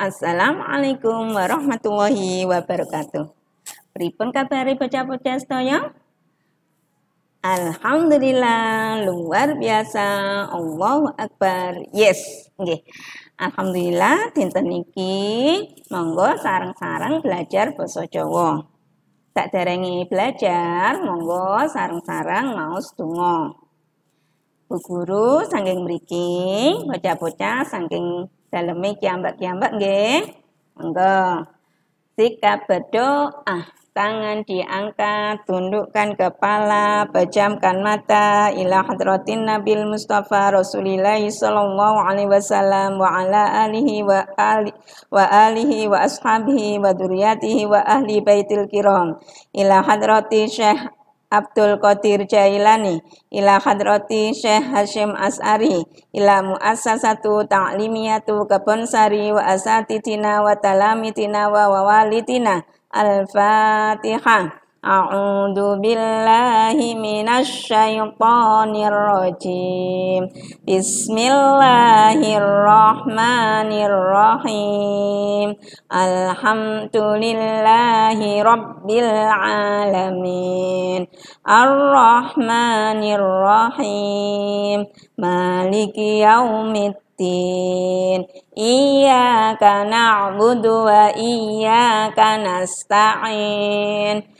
Assalamualaikum warahmatullahi wabarakatuh. Pripun kabari baca baca toyo? Alhamdulillah luar biasa. Allahu akbar. Yes. Nggih. Alhamdulillah dinten niki monggo sarang-sarang belajar basa Jawa. Tak darengi belajar, monggo sarang-sarang mau sedonga. Bu guru saking mriki, bocah-bocah saking Daleme kiambak-kiambak geng Monggo. Sikap berdoa. Tangan diangkat, tundukkan kepala, pejamkan mata ila hadratin Nabil Mustafa Rasulillah sallallahu alaihi wasallam wa ala alihi wa ali wa alihi wa ashabihi wa duriyatihi wa ahli baitil kiram ila hadrati Syekh Abdul Qadir Jailani ila hadrati Syekh Hashim As'ari ila muassasatu ta'limiyatu Sari, wa Asatidina wa talamitina wa wawalitina Al-Fatihah A'udhu billahi minasyaitonirrojim Bismillahirrahmanirrahim Alhamdulillahi rabbil alamin Arrahmanirrahim Maliki yaumiddin Iya na'budu wa iyaka nasta'in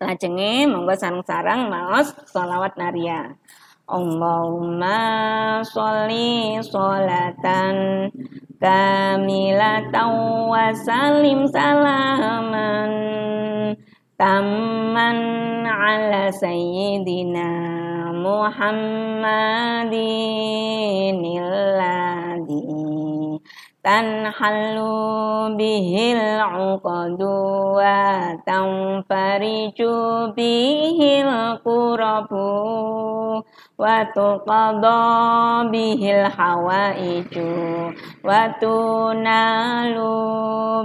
lajenge monggo sarang-sarang maos sholawat naria Allahumma sholli sholatan kamilatan wa salim salaman tamman ala sayyidina Muhammadinillah tanhalu bihil uqadu wa tanfariju bihil kurabu wa tuqadha bihil hawaiju wa tunalu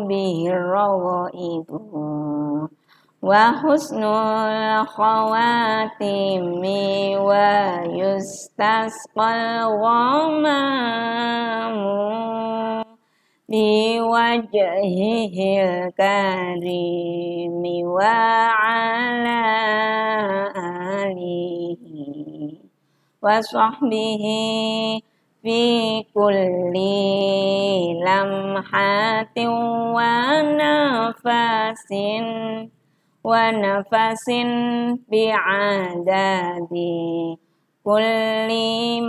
bihil rawaidu wa husnul khawatimi wa yustasqal ghamamu biwajhihil karimi wa ala alihi wa sahbihi fi kulli lamhatin wa nafasin ونفس بعدد كل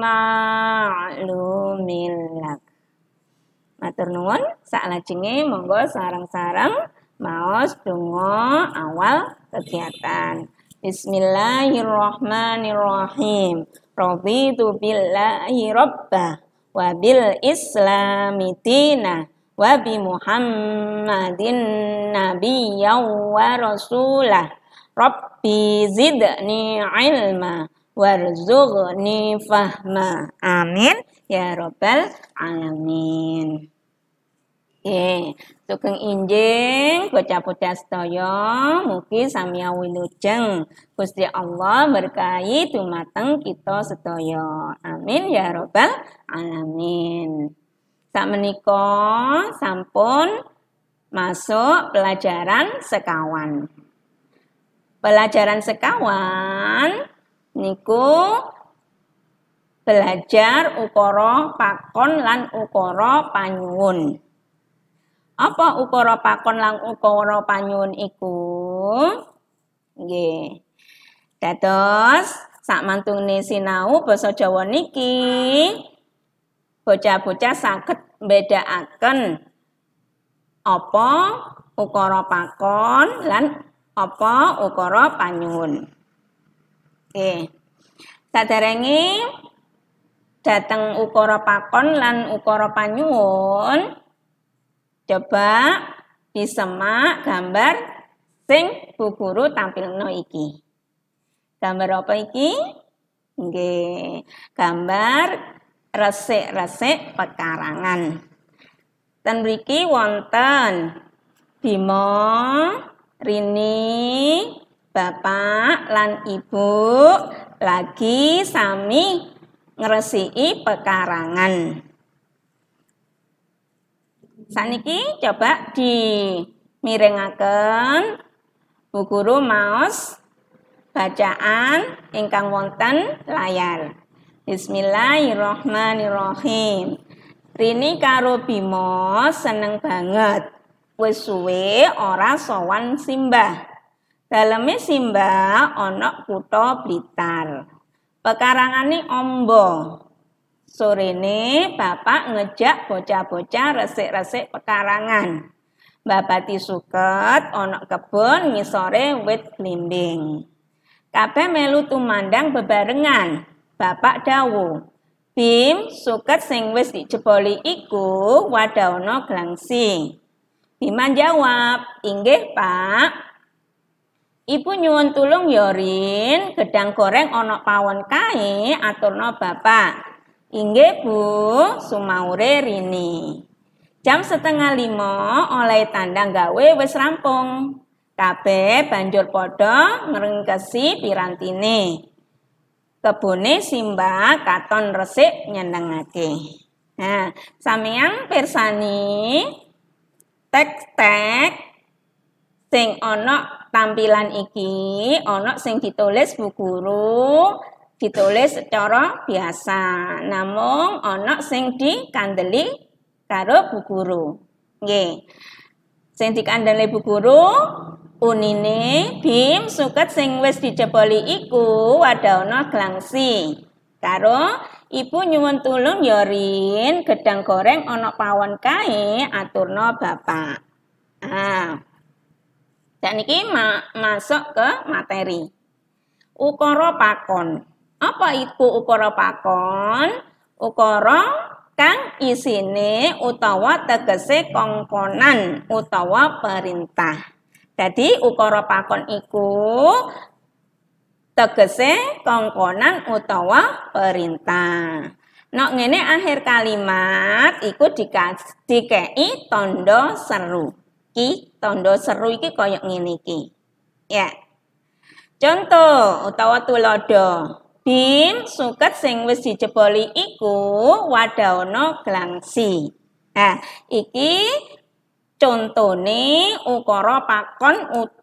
معلوم لك Matur nuwun, sak lajenge monggo sarang-sarang maos donga awal kegiatan. Bismillahirrahmanirrahim. Raditu billahi rabbah wa bil islami dinah Muhammadin wa Rasulah ورسولا ربي زدني علما warzuqni fahma amin ya rabbal alamin Ye, sugeng injing bocah-bocah sedaya mugi sami wilujeng Gusti Allah berkahi tumateng kita sedaya. Amin ya robbal alamin. Sak menika sampun masuk pelajaran sekawan. Pelajaran sekawan niku belajar ukoro pakon lan ukoro panyun. Apa ukoro pakon lan ukoro panyun iku? Nge. Dados sak mantung sinau basa Jawa niki bocah-bocah beda akan opo ukoro pakon lan opo ukoro panyun. Oke. Saderenge dateng ukoro pakon lan ukoro panyun. coba disemak gambar sing Bu Guru tampilno iki. Gambar apa iki? Nggih, gambar resik-resik pekarangan. dan mriki wonten Bimo, Rini, Bapak lan Ibu lagi sami ngresiki pekarangan. Saniki coba di mirengaken Bu Guru maos bacaan ingkang wonten layar. Bismillahirrahmanirrahim. Rini karo Bimo seneng banget. Wis suwe ora sowan simbah. Daleme simbah ana kutha Blitar. Pekarangane ombo. Sore ini bapak ngejak bocah-bocah resik-resik pekarangan. Bapati suket onok kebun ngisore wit kelimbing. Kabeh melu tumandang bebarengan. Bapak Dawu, Bim suket sing wis dijeboli iku wadawno gelangsi. Biman jawab, "Inggih, Pak." Ibu nyuwun tulung yorin, ya, gedang goreng onok pawon kae aturno Bapak. Inggih, Bu, sumaure rini. Jam setengah lima oleh tandang gawe wis rampung. Kabe banjur podo merengkesi pirantini. kebone simba katon resik nyenengake. Nah, samyang persani tek-tek sing ana tampilan iki ana sing ditulis Bu Guru ditulis secara biasa. Namun ana sing dikandeli karo Bu Guru. Nggih. Sing dikandeli Bu Guru Unine Bim suket sing wis dijeboli iku wadahana glangsi. Karo ibu nyuwun tulung yorin ya, gedang goreng ono pawon kae aturno bapak. Ah. Dan ini ma masuk ke materi. Ukoro pakon. Apa itu ukoro pakon? Ukoro kang isine utawa tegese kongkonan utawa perintah jadi ukara pakon iku tegese kongkonan utawa perintah. Nok ngene akhir kalimat iku dikei tondo seru. Ki tondo seru iki koyok ngene iki. Ya. Contoh utawa tulodo. Bim suket sing wis dijeboli iku wadaono gelangsi. Nah, iki contone ukara pakon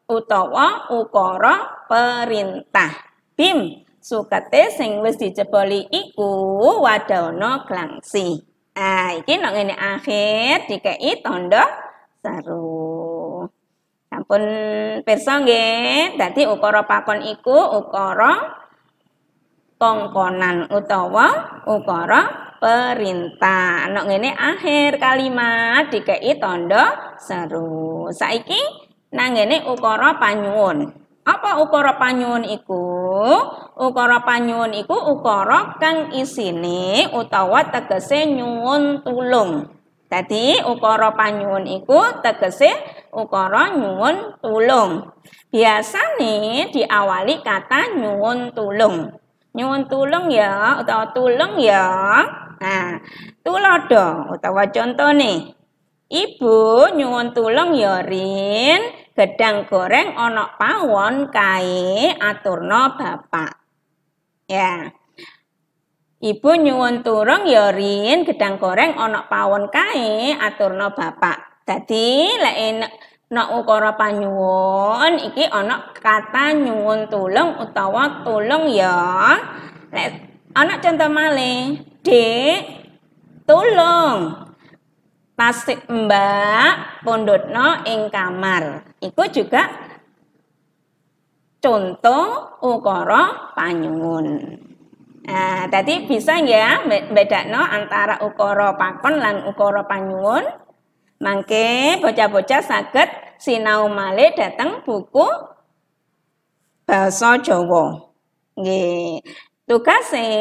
utawa ukara perintah bim sukate sing wis dicepoli iku wadana glangsi ah iki nang ngene akhir dikei tondo saru ampun pirsa nggih dadi ukara pakon iku ukara tongkonan utawa ukara perintah. Nok ngene akhir kalimat dikei tondo seru. Saiki nang ngene ukara panyuwun. Apa ukara panyuwun iku? Ukara panyuwun iku ukara kang isine utawa tegese nyuwun tulung. Tadi ukara panyuwun iku tegese ukara nyuwun tulung. Biasane diawali kata nyuwun tulung. Nyuwun tulung ya utawa tulung ya Nah, tulodo utawa contoh nih. Ibu nyuwun tulung yorin gedang goreng onok pawon kae aturno bapak. Ya. Ibu nyuwun turung yorin gedang goreng onok pawon kae aturno bapak. Jadi lain nak ukara panyuwun iki onok kata nyuwun tulung utawa tulung ya. Lek anak contoh malih. Dek, tulung. Pasti Mbak pondotno ing kamar. Iku juga contoh ukoro panyun. Nah, tadi bisa ya bedakno antara ukoro pakon lan ukoro panyun? Mangke bocah-bocah sakit sinau male dateng buku basa Jawa. Nggih. Tugase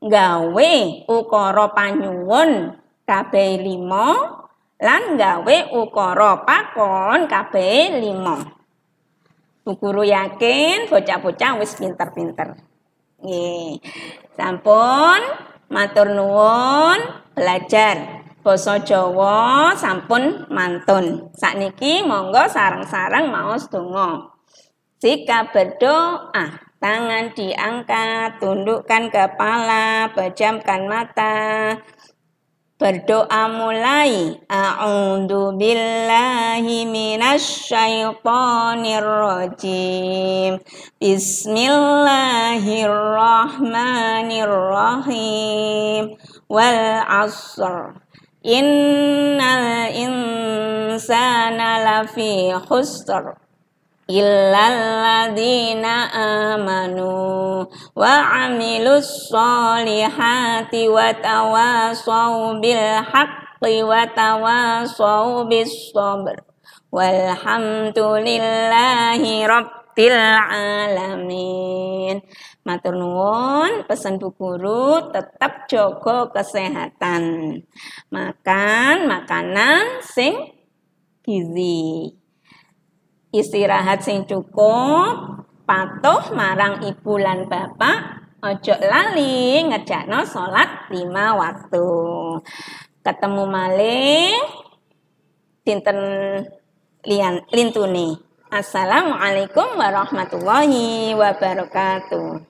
gawe ukara panyuwun kabeh limo lan gawe ukara pakon kabeh limo Bu guru yakin bocah-bocah wis pinter-pinter. Nggih. Sampun matur nuwun belajar basa Jawa sampun mantun. Sakniki monggo sarang-sarang maos donga. Sikabedo ah. Tangan diangkat, tundukkan kepala, pejamkan mata. Berdoa mulai. A'udzu billahi minasyaitonir rajim. Bismillahirrahmanirrahim. Wal 'ashr. Innal insana lafi khusr illalladzina amanu wa amilus solihati wa tawasau bil haqqi wa tawasau bis sabr walhamdulillahi rabbil alamin matur nuwun pesan Bu Guru tetap jaga kesehatan makan makanan sing gizi istirahat sing cukup, patuh marang ibu lan bapak, ojo lali ngerjakno salat lima waktu. Ketemu malih dinten lian lintuni Assalamualaikum warahmatullahi wabarakatuh.